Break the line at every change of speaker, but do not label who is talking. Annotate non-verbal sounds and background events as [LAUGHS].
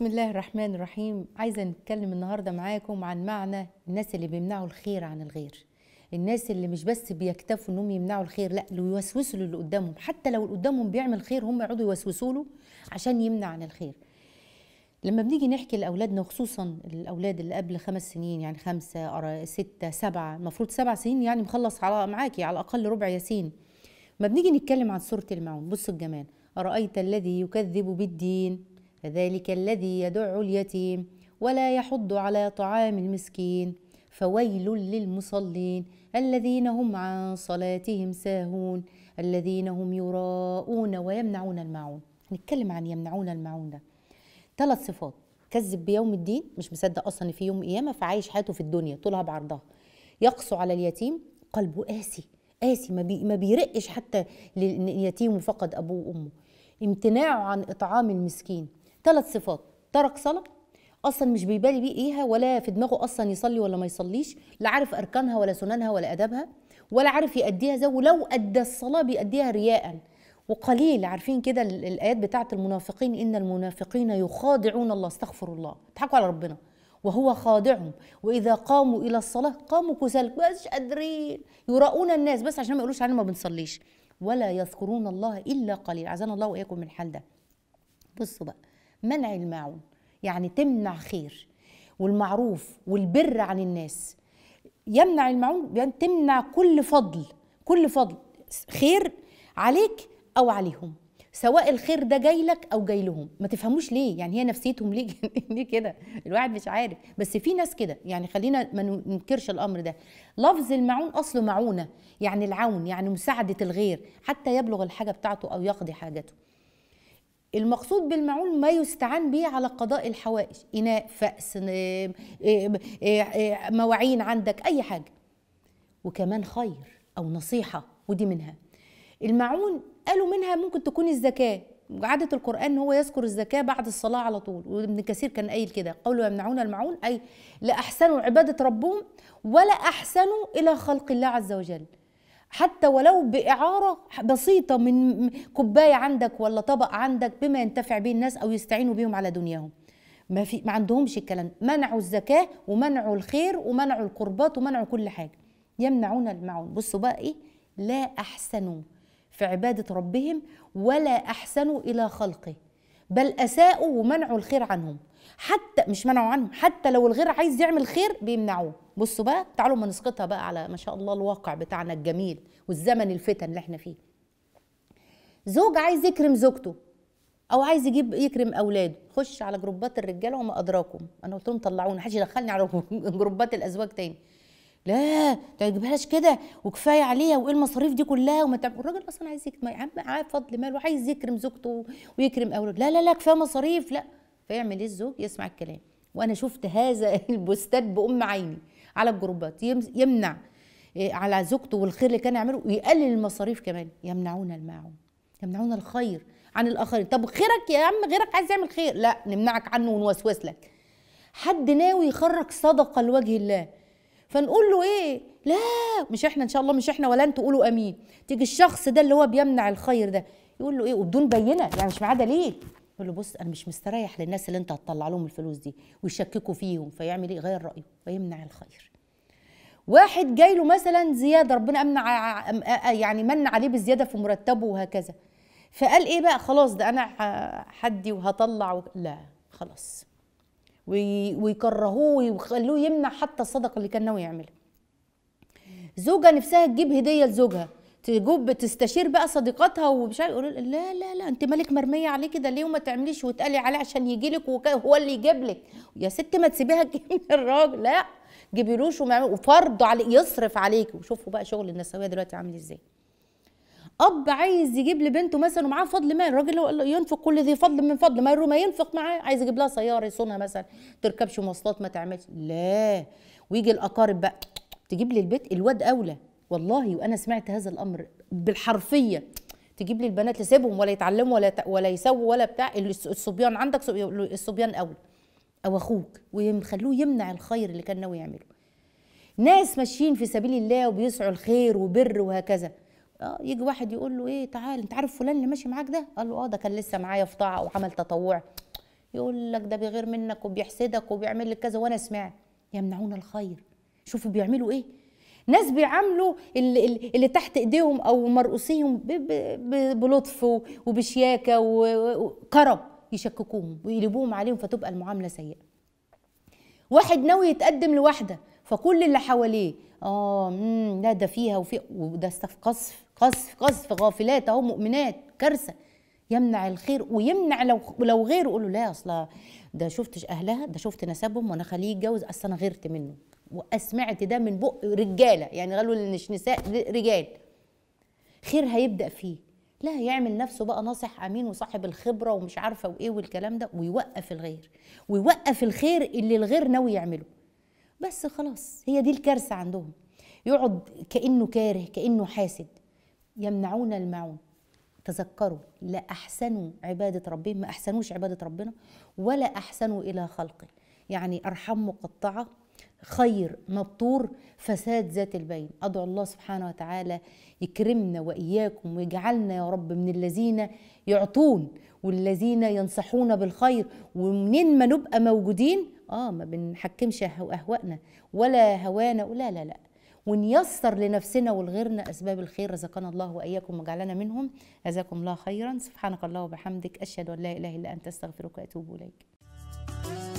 بسم الله الرحمن الرحيم عايزة نتكلم النهاردة معاكم عن معنى الناس اللي بيمنعوا الخير عن الغير الناس اللي مش بس بيكتفوا انهم يمنعوا الخير لا يوسوسوا للي قدامهم حتى لو اللي قدامهم بيعمل خير هم يقعدوا يوسوسوا له عشان يمنع عن الخير لما بنيجي نحكي لاولادنا وخصوصا الاولاد اللي قبل خمس سنين يعني خمسة ستة سبعة المفروض سبع سنين يعني مخلص على معاكي على الاقل ربع ياسين ما بنيجي نتكلم عن سورة المعون بصوا الجمال أرأيت الذي يكذب بالدين فذلك الذي يدع اليتيم ولا يحض على طعام المسكين فويل للمصلين الذين هم عن صلاتهم ساهون الذين هم يراءون ويمنعون المعون نتكلم عن يمنعون المعون ده ثلاث صفات كذب بيوم الدين مش مصدق اصلا ان في يوم قيامه فعايش حياته في الدنيا طولها بعرضها يقسو على اليتيم قلبه قاسي قاسي ما, بي ما بيرقش حتى لليتيم فقد ابوه وامه امتناعه عن اطعام المسكين ثلاث صفات ترك صلاه اصلا مش بيبالي بيه ايها ولا في دماغه اصلا يصلي ولا ما يصليش لا عارف اركانها ولا سننها ولا ادابها ولا عارف يأديها زي ولو ادى الصلاه بيأديها رياء وقليل عارفين كده الايات بتاعه المنافقين ان المنافقين يخادعون الله استغفر الله اضحكوا على ربنا وهو خادعهم واذا قاموا الى الصلاه قاموا كسالك مش قادرين يراؤون الناس بس عشان ما يقولوش علينا ما بنصليش ولا يذكرون الله الا قليل عزانا الله واياكم من الحال ده بصوا بقى منع الماعون يعني تمنع خير والمعروف والبر عن الناس يمنع الماعون يعني تمنع كل فضل كل فضل خير عليك او عليهم سواء الخير ده جاي لك او جاي لهم ما تفهموش ليه يعني هي نفسيتهم ليه [LAUGHS] ليه كده الواحد مش عارف بس في ناس كده يعني خلينا ما ننكرش الامر ده لفظ المعون اصله معونه يعني العون يعني مساعده الغير حتى يبلغ الحاجه بتاعته او يقضي حاجته المقصود بالمعون ما يستعان به على قضاء الحوائج اناء فأس إيه، إيه، إيه، مواعين عندك اي حاجه وكمان خير او نصيحه ودي منها المعون قالوا منها ممكن تكون الزكاه عادة القرآن هو يذكر الزكاة بعد الصلاة على طول وابن كثير كان قايل كده قولوا يمنعون المعون أي لا أحسنوا عبادة ربهم ولا أحسنوا إلى خلق الله عز وجل حتى ولو بإعارة بسيطة من كوباية عندك ولا طبق عندك بما ينتفع به الناس أو يستعينوا بهم على دنياهم ما في ما عندهمش الكلام منعوا الزكاة ومنعوا الخير ومنعوا القربات ومنعوا كل حاجة يمنعون المعون بصوا بقى إيه لا أحسنوا في عبادة ربهم ولا أحسنوا إلى خلقه بل اساءوا ومنعوا الخير عنهم حتى مش منعوا عنهم حتى لو الغير عايز يعمل خير بيمنعوه بصوا بقى تعالوا ما نسقطها بقى على ما شاء الله الواقع بتاعنا الجميل والزمن الفتن اللي احنا فيه زوج عايز يكرم زوجته او عايز يجيب يكرم اولاده خش على جروبات الرجاله وما ادراكم انا قلت لهم طلعوني محدش يدخلني على [LAUGHS] جروبات الازواج تاني لا ده تجيبهاش كده وكفايه عليها وايه المصاريف دي كلها وما تعب الراجل اصلا عايز يكرم يا عم فضل ماله عايز يكرم زوجته ويكرم اولاده لا لا لا كفايه مصاريف لا فيعمل ايه الزوج يسمع الكلام وانا شفت هذا [LAUGHS] البوستات بام عيني على الجروبات يمنع آه، على زوجته والخير اللي كان يعمله ويقلل المصاريف كمان يمنعون الماعون يمنعون الخير عن الاخرين طب خيرك يا عم غيرك عايز يعمل خير لا نمنعك عنه ونوسوس لك حد ناوي يخرج صدقه لوجه الله فنقول له ايه لا مش احنا ان شاء الله مش احنا ولا انتوا قولوا امين تيجي الشخص ده اللي هو بيمنع الخير ده يقول له ايه وبدون بينه يعني مش معاه دليل يقول له بص انا مش مستريح للناس اللي انت هتطلع لهم الفلوس دي ويشككوا فيهم فيعمل ايه يغير رايه فيمنع الخير واحد جاي له مثلا زياده ربنا امنع يعني من عليه بالزياده في مرتبه وهكذا فقال ايه بقى خلاص ده انا حدي وهطلع لا خلاص ويكرهوه ويخلوه يمنع حتى الصدقه اللي كان ناوي يعملها زوجة نفسها تجيب هديه لزوجها تجوب تستشير بقى صديقاتها ومش عارف يقولوا لا لا لا انت مالك مرميه عليه كده ليه وما تعمليش وتقلي عليه عشان يجي لك هو اللي يجيب لك يا ست ما تسيبيها تجيب [LAUGHS] الراجل لا جيبيلوش وفرض عليه يصرف عليك وشوفوا بقى شغل النسويه دلوقتي عامل ازاي اب عايز يجيب لبنته مثلا ومعاه فضل مال الراجل ينفق كل ذي فضل من فضل ماله ما ينفق معاه عايز يجيب لها سياره يصونها مثلا تركبش مواصلات ما تعملش لا ويجي الاقارب بقى تجيب لي البيت الواد اولى والله وانا سمعت هذا الامر بالحرفيه تجيب لي البنات لسيبهم ولا يتعلموا ولا ولا يسووا ولا بتاع الصبيان عندك الصبيان اولى او اخوك ويخلوه يمنع الخير اللي كان ناوي يعمله ناس ماشيين في سبيل الله وبيسعوا الخير وبر وهكذا آه، يجي واحد يقول له ايه تعال انت عارف فلان اللي ماشي معاك ده قال له اه ده كان لسه معايا في طاعه وعمل تطوع يقول لك ده بيغير منك وبيحسدك وبيعمل لك كذا وانا سمعت يمنعون الخير شوفوا بيعملوا ايه ناس بيعاملوا اللي, اللي تحت ايديهم او مرؤوسيهم بلطف وبشياكه وكرم يشككوهم ويقلبوهم عليهم فتبقى المعامله سيئه واحد ناوي يتقدم لواحده فكل اللي حواليه اه لا ده فيها وفي وده قصف قذف قذف غافلات اهو مؤمنات كارثه يمنع الخير ويمنع لو لو غيره يقول له لا اصل ده شفتش اهلها ده شفت نسبهم وانا خليه يتجوز اصل انا غيرت منه واسمعت ده من بق رجاله يعني قالوا مش نساء رجال خير هيبدا فيه لا يعمل نفسه بقى ناصح امين وصاحب الخبره ومش عارفه وايه والكلام ده ويوقف الغير ويوقف الخير اللي الغير ناوي يعمله بس خلاص هي دي الكارثه عندهم يقعد كانه كاره كانه حاسد يمنعون المعون تذكروا لا أحسنوا عبادة ربهم ما أحسنوش عبادة ربنا ولا أحسنوا إلى خلقه يعني أرحام مقطعة خير مبتور فساد ذات البين أدعو الله سبحانه وتعالى يكرمنا وإياكم ويجعلنا يا رب من الذين يعطون والذين ينصحون بالخير ومنين ما نبقى موجودين آه ما بنحكمش أهوائنا ولا هوانا لا لا لا ونيسر لنفسنا ولغيرنا أسباب الخير رزقنا الله وإياكم وجعلنا منهم جزاكم الله خيرا سبحانك الله وبحمدك أشهد أن لا إله إلا أنت أستغفرك وأتوب إليك